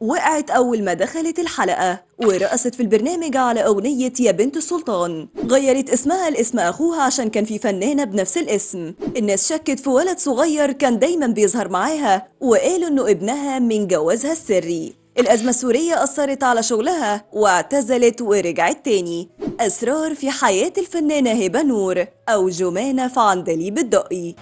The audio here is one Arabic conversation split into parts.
وقعت أول ما دخلت الحلقة ورقصت في البرنامج على أغنية يا بنت السلطان غيرت اسمها لاسم أخوها عشان كان في فنانة بنفس الاسم الناس شكت في ولد صغير كان دايما بيظهر معاها وقالوا إنه ابنها من جوازها السري الأزمة السورية أثرت على شغلها واعتزلت ورجعت تاني أسرار في حياة الفنانة هبة نور أو جمانة في عندليب الدقي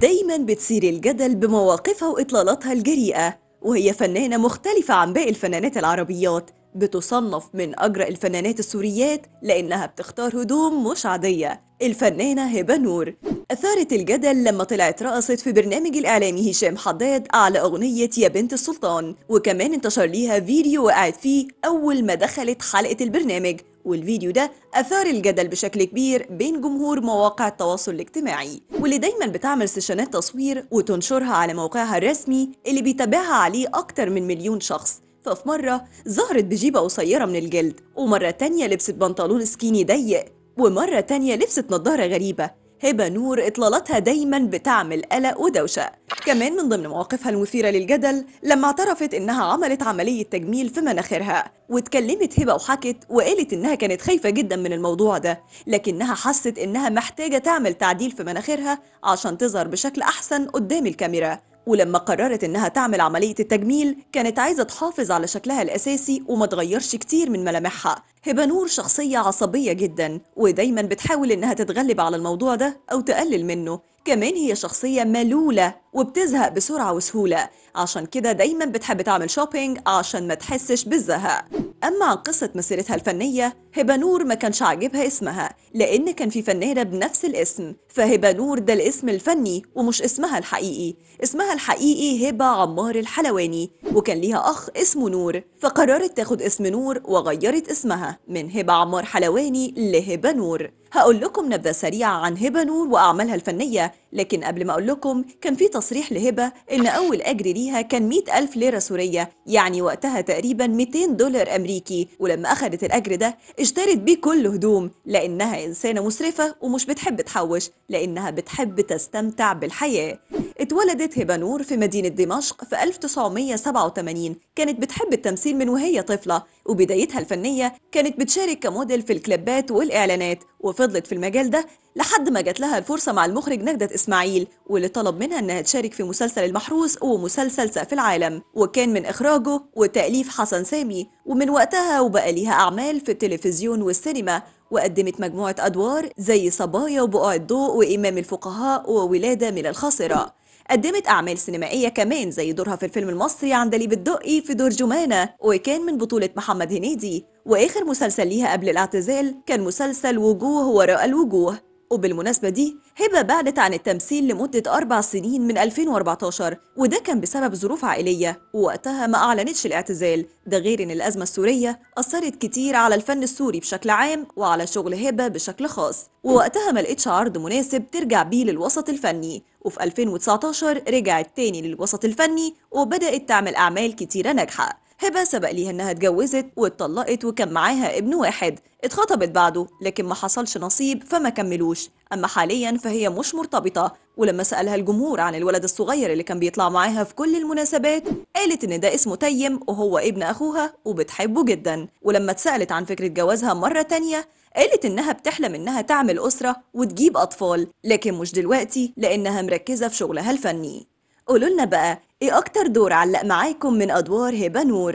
دايما بتثير الجدل بمواقفها وإطلالاتها الجريئة وهي فنانة مختلفة عن باقي الفنانات العربيات بتصنف من أجرأ الفنانات السوريات لأنها بتختار هدوم مش عادية الفنانة هبة نور أثارت الجدل لما طلعت رقصت في برنامج الإعلامي هشام حداد على أغنية يا بنت السلطان وكمان انتشر ليها فيديو وقعت فيه أول ما دخلت حلقة البرنامج والفيديو ده أثار الجدل بشكل كبير بين جمهور مواقع التواصل الاجتماعي واللي دايما بتعمل سيشنات تصوير وتنشرها على موقعها الرسمي اللي بيتابعها عليه أكتر من مليون شخص ففي مرة ظهرت بجيبة قصيرة من الجلد ومرة تانية لبست بنطلون سكيني ضيق ومرة تانية لبست نظارة غريبة هبة نور إطلالتها دايما بتعمل قلق ودوشة كمان من ضمن مواقفها المثيرة للجدل لما اعترفت إنها عملت عملية تجميل في مناخرها واتكلمت هبة وحكت وقالت إنها كانت خايفة جدا من الموضوع ده لكنها حست إنها محتاجة تعمل تعديل في مناخرها عشان تظهر بشكل أحسن قدام الكاميرا ولما قررت إنها تعمل عملية التجميل كانت عايزة تحافظ على شكلها الأساسي وما تغيرش كتير من ملامحها هبة نور شخصية عصبية جدا ودايما بتحاول إنها تتغلب على الموضوع ده أو تقلل منه كمان هي شخصية ملولة وبتزهق بسرعة وسهولة عشان كده دايما بتحب تعمل شوبينج عشان ما تحسش بالزهق أما عن قصة مسيرتها الفنية هبة نور ما كانش عاجبها اسمها لأن كان في فنانة بنفس الاسم فهبة نور ده الاسم الفني ومش اسمها الحقيقي اسمها الحقيقي هبة عمار الحلواني وكان ليها أخ اسمه نور فقررت تاخد اسم نور وغيرت اسمها من هبة عمار حلواني لهبة نور هقول لكم نبذة سريعة عن هبة نور وأعمالها الفنية لكن قبل ما أقول لكم كان في تصريح لهبة إن أول أجر ليها كان 100 ألف ليرة سورية يعني وقتها تقريبا 200 دولار أمريكي ولما أخدت الأجر ده اشترت بيه كل هدوم لأنها إنسانة مسرفة ومش بتحب تحوش لأنها بتحب تستمتع بالحياة اتولدت هبة نور في مدينة دمشق في 1987 كانت بتحب التمثيل من وهي طفلة وبدايتها الفنية كانت بتشارك كموديل في الكليبات والإعلانات وفضلت في المجال ده لحد ما جات لها الفرصة مع المخرج نجدة إسماعيل واللي طلب منها إنها تشارك في مسلسل المحروس ومسلسل سقف العالم وكان من إخراجه وتأليف حسن سامي ومن وقتها وبقى ليها أعمال في التلفزيون والسينما وقدمت مجموعة أدوار زي صبايا وبقع الضوء وإمام الفقهاء وولادة من الخاصرة قدمت أعمال سينمائية كمان زي دورها في الفيلم المصري عندليب الدقي في دور جمانة وكان من بطولة محمد هنيدي وآخر مسلسل ليها قبل الاعتزال كان مسلسل وجوه وراء الوجوه وبالمناسبة دي هبة بعدت عن التمثيل لمدة أربع سنين من 2014 وده كان بسبب ظروف عائلية ووقتها ما أعلنتش الاعتزال ده غير إن الأزمة السورية أثرت كتير على الفن السوري بشكل عام وعلى شغل هبة بشكل خاص ووقتها ما لقيتش عرض مناسب ترجع بيه للوسط الفني وفي 2019 رجعت تاني للوسط الفني وبدأت تعمل أعمال كتيرة ناجحة هبه سبق ليها انها اتجوزت واتطلقت وكان معاها ابن واحد اتخطبت بعده لكن ما حصلش نصيب فما كملوش اما حاليا فهي مش مرتبطه ولما سالها الجمهور عن الولد الصغير اللي كان بيطلع معاها في كل المناسبات قالت ان ده اسمه تيم وهو ابن اخوها وبتحبه جدا ولما اتسالت عن فكره جوازها مره تانية قالت انها بتحلم انها تعمل اسره وتجيب اطفال لكن مش دلوقتي لانها مركزه في شغلها الفني قولوا لنا بقى إيه أكتر دور علق معاكم من أدوار هبة نور؟